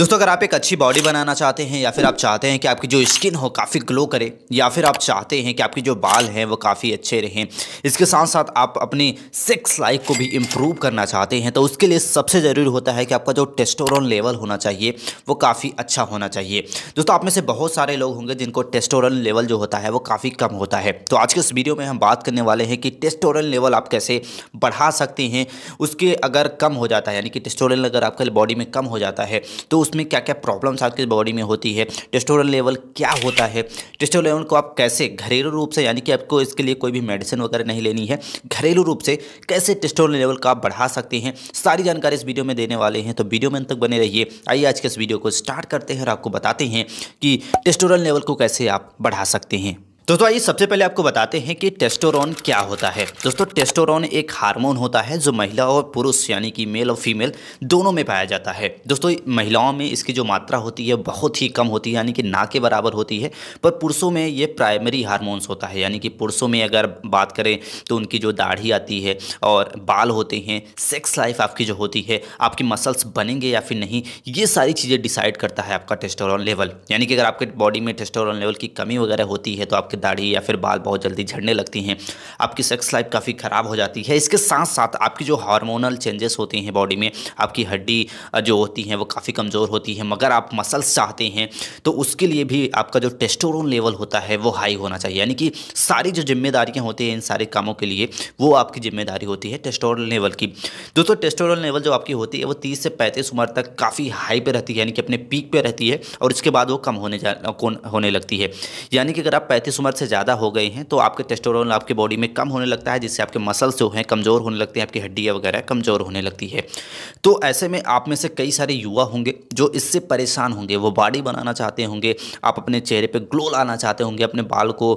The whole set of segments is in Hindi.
दोस्तों अगर आप एक अच्छी बॉडी बनाना चाहते हैं या फिर आप चाहते हैं कि आपकी जो स्किन हो काफ़ी ग्लो करे या फिर आप चाहते हैं कि आपकी जो बाल हैं वो काफ़ी अच्छे रहें इसके साथ साथ आप अपनी सेक्स लाइफ को भी इम्प्रूव करना चाहते हैं तो उसके लिए सबसे ज़रूरी होता है कि आपका जो टेस्टोरॉन लेवल होना चाहिए वो काफ़ी अच्छा होना चाहिए दोस्तों आप में से बहुत सारे लोग होंगे जिनको टेस्टोरन लेवल जो होता है वो काफ़ी कम होता है तो आज के इस वीडियो में हम बात करने वाले हैं कि टेस्टोरन लेवल आप कैसे बढ़ा सकते हैं उसके अगर कम हो जाता है यानी कि टेस्टोरन अगर आपके बॉडी में कम हो जाता है तो उसमें क्या क्या प्रॉब्लम्स आपके बॉडी में होती है टेस्टोरल लेवल क्या होता है टेस्टोरल लेवल को आप कैसे घरेलू रूप से यानी कि आपको इसके लिए कोई भी मेडिसिन वगैरह नहीं लेनी है घरेलू रूप से कैसे टेस्टोरल लेवल का आप बढ़ा सकते हैं सारी जानकारी इस वीडियो में देने वाले हैं तो वीडियो में तक बने रहिए आइए आज के इस वीडियो को स्टार्ट करते हैं और आपको बताते हैं कि टेस्टोरल लेवल को कैसे आप बढ़ा सकते हैं दोस्तों आइए सबसे पहले आपको बताते हैं कि टेस्टोरॉन क्या होता है दोस्तों टेस्टोरॉन एक हार्मोन होता है जो महिला और पुरुष यानी कि मेल और फीमेल दोनों में पाया जाता है दोस्तों महिलाओं में इसकी जो मात्रा होती है बहुत ही कम होती है यानी कि ना के बराबर होती है पर पुरुषों में ये प्राइमरी हारमोन्स होता है यानी कि पुरुषों में अगर बात करें तो उनकी जो दाढ़ी आती है और बाल होते हैं सेक्स लाइफ आपकी जो होती है आपकी मसल्स बनेंगे या फिर नहीं ये सारी चीज़ें डिसाइड करता है आपका टेस्टोरॉन लेवल यानी कि अगर आपके बॉडी में टेस्टोरॉन लेवल की कमी वगैरह होती है तो आप आपके दाढ़ी या फिर बाल बहुत जल्दी झड़ने लगती हैं आपकी सेक्स लाइफ काफ़ी ख़राब हो जाती है इसके साथ साथ आपकी जो हार्मोनल चेंजेस होते हैं बॉडी में आपकी हड्डी जो होती हैं वो काफ़ी कमज़ोर होती है मगर आप मसल्स चाहते हैं तो उसके लिए भी आपका जो टेस्टोरोन लेवल होता है वो हाई होना चाहिए यानी कि सारी जो जिम्मेदारियाँ होती हैं इन सारे कामों के लिए वो आपकी जिम्मेदारी होती है टेस्टोरल लेवल की दोस्तों टेस्टोरल लेवल जो आपकी होती है वो तीस से पैंतीस उम्र तक काफ़ी हाई पर रहती है यानी कि अपने पीक पर रहती है और इसके बाद वो कम होने जा होने लगती है यानी कि अगर आप पैंतीस उम्र से ज़्यादा हो गए हैं तो आपके टेस्टोरोन आपके बॉडी में कम होने लगता है जिससे आपके मसल्स जो हैं कमज़ोर होने लगते हैं आपकी हड्डियाँ वगैरह कमज़ोर होने लगती है तो ऐसे में आप में से कई सारे युवा होंगे जो इससे परेशान होंगे वो बॉडी बनाना चाहते होंगे आप अपने चेहरे पर ग्लो लाना चाहते होंगे अपने बाल को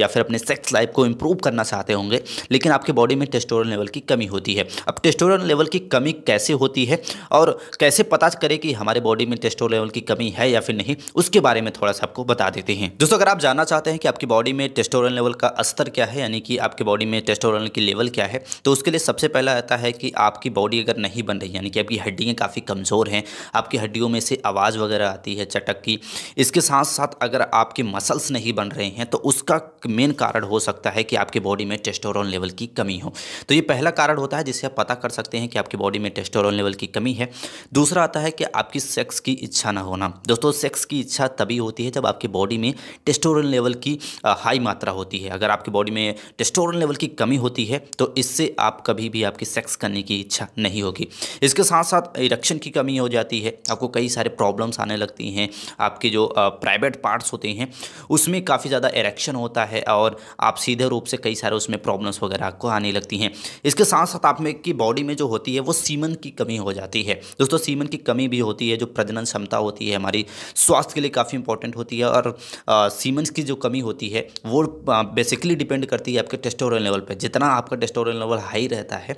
या फिर अपने सेक्स लाइफ को इम्प्रूव करना चाहते होंगे लेकिन आपके बॉडी में टेस्टोरन लेवल की कमी होती है अब टेस्टोरन लेवल की कमी कैसे होती है और कैसे पता करें कि हमारे बॉडी में टेस्टोरन लेवल की कमी है या फिर नहीं उसके बारे में थोड़ा सा आपको बता देते हैं दोस्तों अगर आप जानना चाहते हैं कि आपकी आपकी बॉडी में टेस्टोरल लेवल का स्तर क्या है यानी कि आपके बॉडी में टेस्टोरल की लेवल क्या है तो उसके लिए सबसे पहला आता है कि आपकी बॉडी अगर नहीं बन रही यानी कि आपकी हड्डियाँ काफ़ी कमज़ोर हैं आपकी हड्डियों में से आवाज़ वगैरह आती है चटक की इसके साथ साथ अगर आपके मसल्स नहीं बन रहे हैं तो उसका मेन कारण हो सकता है कि आपकी बॉडी में टेस्टोरल लेवल की कमी हो तो ये पहला कारण होता है जिसे आप पता कर सकते हैं कि आपकी बॉडी में टेस्टोरल लेवल की कमी है दूसरा आता है कि आपकी सेक्स की इच्छा ना होना दोस्तों सेक्स की इच्छा तभी होती है जब आपकी बॉडी में टेस्टोरल लेवल की हाई मात्रा होती है अगर आपकी बॉडी में टेस्टोरन लेवल की कमी होती है तो इससे आप कभी भी आपकी सेक्स करने की इच्छा नहीं होगी इसके साथ साथ इरेक्शन की कमी हो जाती है आपको कई सारे प्रॉब्लम्स आने लगती हैं आपके जो प्राइवेट पार्ट्स होते हैं उसमें काफ़ी ज़्यादा इरेक्शन होता है और आप सीधे रूप से कई सारे उसमें प्रॉब्लम्स वगैरह आपको आने लगती हैं इसके साथ साथ आप में की बॉडी में जो होती है वो सीमन की कमी हो जाती है दोस्तों सीमन की कमी भी होती है जो प्रजनन क्षमता होती है हमारी स्वास्थ्य के लिए काफ़ी इंपॉर्टेंट होती है और सीमन की जो कमी होती है होती है वो बेसिकली डिपेंड करती है आपके टेस्टोरल लेवल पर जितना आपका टेस्टोरल लेवल हाई रहता है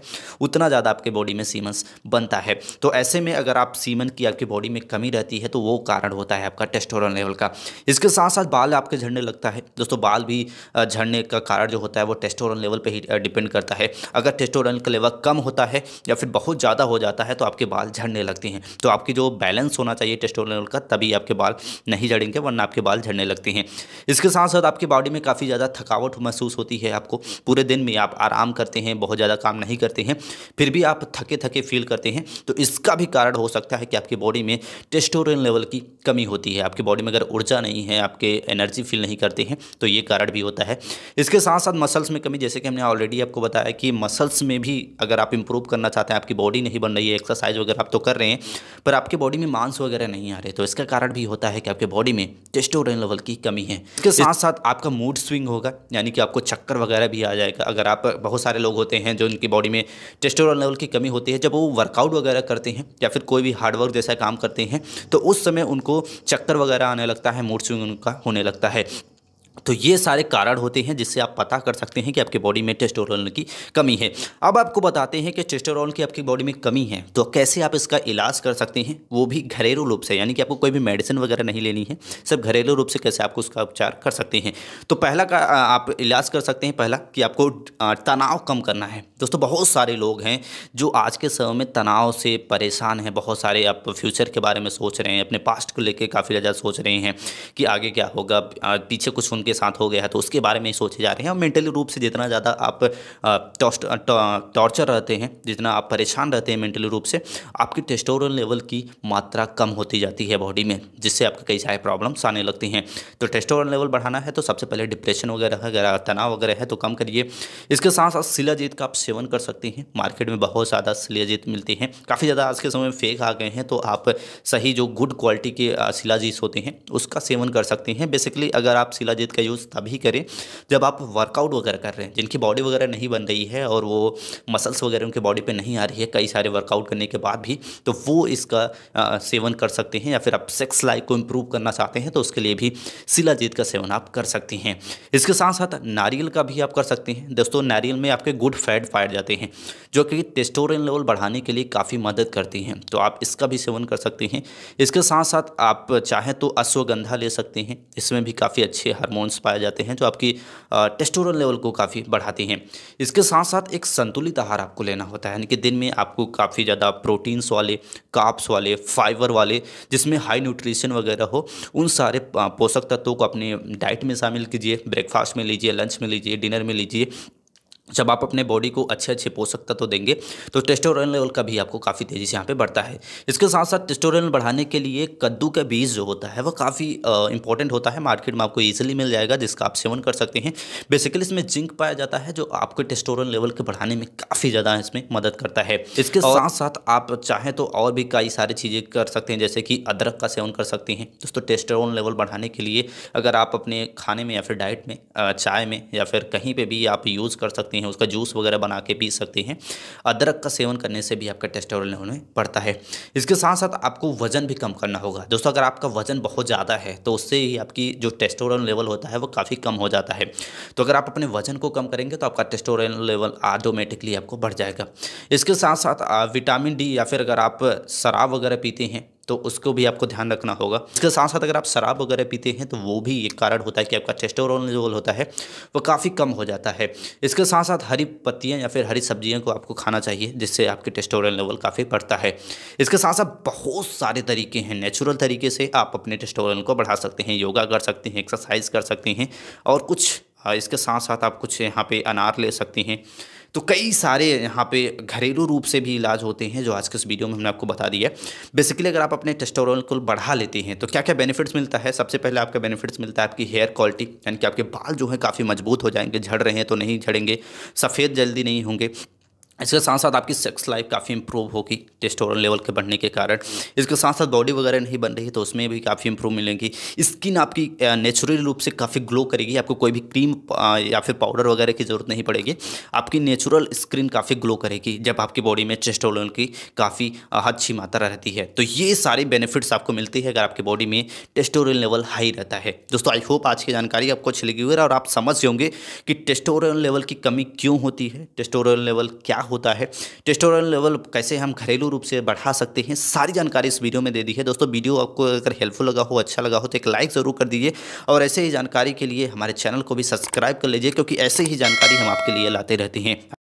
उतना ज़्यादा आपके बॉडी में सीमेंस बनता है तो ऐसे में अगर आप सीमन की आपकी बॉडी में कमी रहती है तो वो कारण होता है आपका टेस्टोरल लेवल का इसके साथ साथ बाल आपके झड़ने लगता है दोस्तों बाल भी झड़ने का कारण जो होता है वो टेस्टोरल लेवल पर ही डिपेंड करता है अगर टेस्टोरल का लेवल कम होता है या फिर बहुत ज़्यादा हो जाता है तो आपके बाल झड़ने लगते हैं तो आपकी जो बैलेंस होना चाहिए टेस्टोरल लेवल का तभी आपके बाल नहीं झड़ेंगे वरना आपके बाल झड़ने लगते हैं इसके साथ साथ आप आपके बॉडी में काफ़ी ज़्यादा थकावट महसूस होती है आपको पूरे दिन में आप आराम करते हैं बहुत ज़्यादा काम नहीं करते हैं फिर भी आप थके थके फील करते हैं तो इसका भी कारण हो सकता है कि आपकी बॉडी में टेस्टोरेन लेवल की कमी होती है आपकी बॉडी में अगर ऊर्जा नहीं है आपके एनर्जी फील नहीं करते हैं तो ये कारण भी होता है इसके साथ साथ मसल्स में कमी जैसे कि हमने ऑलरेडी आपको बताया कि मसल्स में भी अगर आप इंप्रूव करना चाहते हैं आपकी बॉडी नहीं बन रही है एक्सरसाइज वगैरह आप तो कर रहे हैं पर आपकी बॉडी में मांस वगैरह नहीं आ रहे तो इसका कारण भी होता है कि आपके बॉडी में टेस्टोरेन लेवल की कमी है इसके साथ साथ आपका मूड स्विंग होगा यानी कि आपको चक्कर वगैरह भी आ जाएगा अगर आप बहुत सारे लोग होते हैं जो उनकी बॉडी में टेस्टोरॉल लेवल की कमी होती है जब वो वर्कआउट वगैरह करते हैं या फिर कोई भी हार्डवर्क जैसा काम करते हैं तो उस समय उनको चक्कर वगैरह आने लगता है मूड स्विंग उनका होने लगता है तो ये सारे कारण होते हैं जिससे आप पता कर सकते हैं कि आपके बॉडी में टेस्टोस्टेरोन की कमी है अब आपको बताते हैं कि टेस्टोरॉल की आपकी बॉडी में कमी है तो कैसे आप इसका इलाज कर सकते हैं वो भी घरेलू रूप से यानी कि आपको कोई भी मेडिसिन वगैरह नहीं लेनी है सब घरेलू रूप से कैसे आपको उसका उपचार कर सकते हैं तो पहला का आप इलाज कर सकते हैं पहला कि आपको तनाव कम करना है दोस्तों बहुत सारे लोग हैं जो आज के समय में तनाव से परेशान हैं बहुत सारे आप फ्यूचर के बारे में सोच रहे हैं अपने पास्ट को लेकर काफ़ी ज़्यादा सोच रहे हैं कि आगे क्या होगा पीछे कुछ उनके के साथ हो गया है तो उसके बारे में सोचे जा रहे हैं और मेंटली रूप से जितना ज़्यादा आप टॉर्चर रहते हैं जितना आप परेशान रहते हैं मेंटली रूप से आपकी टेस्टोरल लेवल की मात्रा कम होती जाती है बॉडी में जिससे आपके कई सारे प्रॉब्लम्स आने लगती हैं तो टेस्टोरल लेवल बढ़ाना है तो सबसे पहले डिप्रेशन वगैरह वगैरह तनाव वगैरह है तो कम करिए इसके साथ साथ शिलाजीत का आप सेवन कर सकते हैं मार्केट में बहुत ज़्यादा जीत मिलती हैं काफ़ी ज़्यादा आज के समय में फेक आ गए हैं तो आप सही जो गुड क्वालिटी के शिलाजीत होते हैं उसका सेवन कर सकते हैं बेसिकली अगर आप शिलाजीत का यूज़ तभी करें जब आप वर्कआउट वगैरह कर रहे हैं जिनकी बॉडी वगैरह नहीं बन रही है और वो मसल्स वगैरह उनके बॉडी पर नहीं आ रही है कई सारे वर्कआउट करने के बाद भी तो वो इसका सेवन कर सकते हैं या फिर आप सेक्स लाइफ को इम्प्रूव करना चाहते हैं तो उसके लिए भी शिलाजीत का सेवन आप कर सकते हैं इसके साथ साथ नारियल का भी आप कर सकते हैं दोस्तों नारियल में आपके गुड फैट पाए जाते हैं जो कि टेस्टोरिन लेवल बढ़ाने के लिए काफ़ी मदद करती हैं तो आप इसका भी सेवन कर सकते हैं इसके साथ साथ आप चाहें तो अश्वगंधा ले सकते हैं इसमें भी काफ़ी अच्छे हारमोन हॉर्मोन्स पाए जाते हैं जो आपकी टेस्टोरल लेवल को काफ़ी बढ़ाती हैं इसके साथ साथ एक संतुलित आहार आपको लेना होता है यानी कि दिन में आपको काफ़ी ज़्यादा प्रोटीन्स वाले काप्स वाले फाइबर वाले जिसमें हाई न्यूट्रिशन वगैरह हो उन सारे पोषक तत्वों को अपने डाइट में शामिल कीजिए ब्रेकफास्ट में लीजिए लंच में लीजिए डिनर में लीजिए जब आप अपने बॉडी को अच्छे अच्छे पोषक तत्व तो देंगे तो टेस्टोरेन लेवल का भी आपको काफ़ी तेज़ी से यहाँ पे बढ़ता है इसके साथ साथ टेस्टोरेन बढ़ाने के लिए कद्दू का बीज जो होता है वो काफ़ी इंपॉर्टेंट होता है मार्केट में आपको ईजिली मिल जाएगा जिसका आप सेवन कर सकते हैं बेसिकली इसमें जिंक पाया जाता है जो आपके टेस्टोरेन लेवल के बढ़ाने में काफ़ी ज़्यादा इसमें मदद करता है इसके साथ साथ आप चाहें तो और भी कई सारी चीज़ें कर सकते हैं जैसे कि अदरक का सेवन कर सकते हैं दोस्तों टेस्टोरेन लेवल बढ़ाने के लिए अगर आप अपने खाने में या फिर डाइट में चाय में या फिर कहीं पर भी आप यूज़ कर सकते हैं सकते हैं उसका जूस वगैरह बना के पी सकते हैं अदरक का सेवन करने से भी आपका टेस्टोरेल लेवल में बढ़ता है इसके साथ साथ आपको वजन भी कम करना होगा दोस्तों अगर आपका वजन बहुत ज़्यादा है तो उससे ही आपकी जो टेस्टोरल लेवल होता है वो काफ़ी कम हो जाता है तो अगर आप अपने वजन को कम करेंगे तो आपका टेस्टोरल लेवल ऑटोमेटिकली आपको बढ़ जाएगा इसके साथ साथ विटामिन डी या फिर अगर आप शराब वगैरह पीते हैं तो उसको भी आपको ध्यान रखना होगा इसके साथ साथ अगर आप शराब वगैरह पीते हैं तो वो भी एक कारण होता है कि आपका टेस्टोरोन जो होता है वो काफ़ी कम हो जाता है इसके साथ साथ हरी पत्तियाँ या फिर हरी सब्जियों को आपको खाना चाहिए जिससे आपके टेस्टोरल लेवल काफ़ी बढ़ता है इसके साथ साथ बहुत सारे तरीके हैं नेचुरल तरीके से आप अपने टेस्टोरल को बढ़ा सकते हैं योगा कर सकते हैं एक्सरसाइज कर सकते हैं और कुछ इसके साथ साथ आप कुछ यहाँ पे अनार ले सकते हैं तो कई सारे यहाँ पे घरेलू रूप से भी इलाज होते हैं जो आज के इस वीडियो में हमने आपको बता दिया है बेसिकली अगर आप अपने टेस्टोरॉल को बढ़ा लेते हैं तो क्या क्या बेनिफिट्स मिलता है सबसे पहले आपका बेनिफिट्स मिलता है आपकी हेयर क्वालिटी यानी कि आपके बाल जो है काफ़ी मजबूत हो जाएंगे झड़ रहे हैं तो नहीं झड़ेंगे सफ़ेद जल्दी नहीं होंगे इसके साथ साथ आपकी सेक्स लाइफ काफ़ी इंप्रूव होगी टेस्टोरल लेवल के बढ़ने के कारण इसके साथ साथ बॉडी वगैरह नहीं बन रही तो उसमें भी काफ़ी इंप्रूव मिलेंगी स्किन आपकी नेचुरल रूप से काफ़ी ग्लो करेगी आपको कोई भी क्रीम या फिर पाउडर वगैरह की ज़रूरत नहीं पड़ेगी आपकी नेचुरल स्किन काफ़ी ग्लो करेगी जब आपकी बॉडी में टेस्टोरल की काफ़ी अच्छी मात्रा रहती है तो ये सारे बेनिफिट्स आपको मिलती है अगर आपकी बॉडी में टेस्टोरल लेवल हाई रहता है दोस्तों आई होप आज की जानकारी आपको अच्छी लगी हुई है और आप समझ होंगे कि टेस्टोरल लेवल की कमी क्यों होती है टेस्टोरल लेवल क्या होता है टेस्टोरल लेवल कैसे हम घरेलू रूप से बढ़ा सकते हैं सारी जानकारी इस वीडियो में दे दी है दोस्तों वीडियो आपको अगर हेल्पफुल लगा हो अच्छा लगा हो तो एक लाइक ज़रूर कर दीजिए और ऐसे ही जानकारी के लिए हमारे चैनल को भी सब्सक्राइब कर लीजिए क्योंकि ऐसे ही जानकारी हम आपके लिए लाते रहते हैं